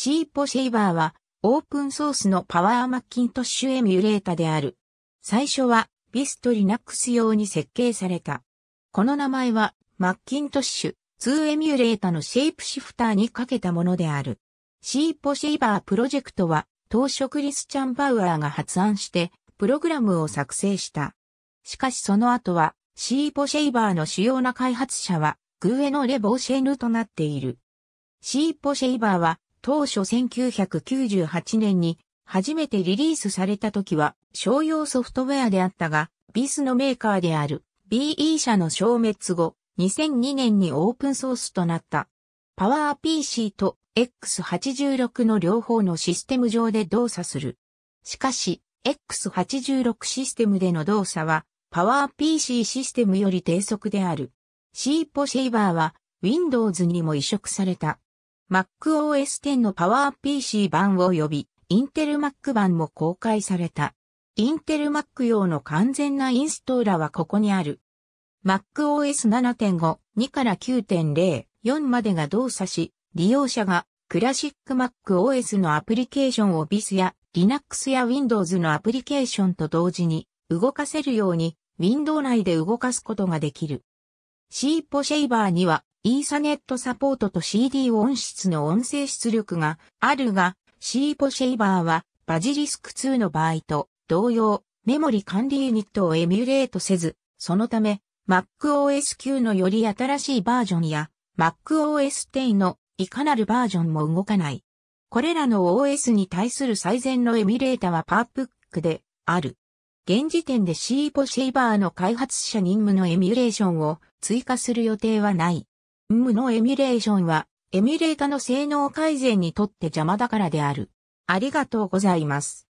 シーポシェイバーはオープンソースのパワーマッキントッシュエミュレータである。最初はビストリナックス用に設計された。この名前はマッキントッシュ2エミュレータのシェイプシフターにかけたものである。シーポシェイバープロジェクトは当初クリスチャン・バウアーが発案してプログラムを作成した。しかしその後はシーポシェイバーの主要な開発者はグーエノレボーシェヌとなっている。シーポシェイバーは当初1998年に初めてリリースされた時は商用ソフトウェアであったが、ビスのメーカーである BE 社の消滅後、2002年にオープンソースとなった。パワー PC と X86 の両方のシステム上で動作する。しかし、X86 システムでの動作は、パワー PC システムより低速である。C ポシェイバーは、Windows にも移植された。MacOS X の PowerPC 版呼び Intel Mac 版も公開された。Intel Mac 用の完全なインストーラはここにある。MacOS 7.5、2から9.0、4までが動作し、利用者がクラシック MacOS のアプリケーションを BIS や Linux や Windows のアプリケーションと同時に動かせるように w i n d o w 内で動かすことができる。シーポシェイバーにはイーサネットサポートと CD 音質の音声出力があるが、シーポシェイバーはバジリスク2の場合と同様、メモリ管理ユニットをエミュレートせず、そのため MacOS 9のより新しいバージョンや MacOS 10のいかなるバージョンも動かない。これらの OS に対する最善のエミュレータはパープックである。現時点でシーポシェイバーの開発者任務のエミュレーションを追加する予定はない。無のエミュレーションは、エミュレータの性能改善にとって邪魔だからである。ありがとうございます。